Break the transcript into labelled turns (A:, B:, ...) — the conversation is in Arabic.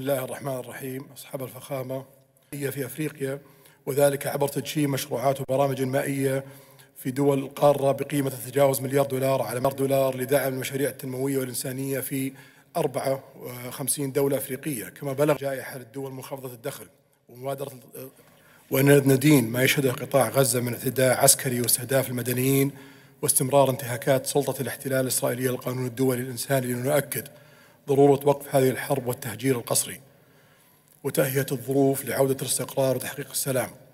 A: بسم الله الرحمن الرحيم أصحاب الفخامة في أفريقيا وذلك عبر تدشين مشروعات وبرامج مائية في دول القارة بقيمة تتجاوز مليار دولار على مليار دولار لدعم المشاريع التنموية والإنسانية في 54 دولة أفريقية كما بلغ جائحة للدول منخفضة الدخل ومبادرة وأن ندين ما يشهده قطاع غزة من اعتداء عسكري واستهداف المدنيين واستمرار انتهاكات سلطة الاحتلال الإسرائيلية للقانون الدولي الإنساني لنؤكد ضرورة وقف هذه الحرب والتهجير القسري وتأهية الظروف لعودة الاستقرار وتحقيق السلام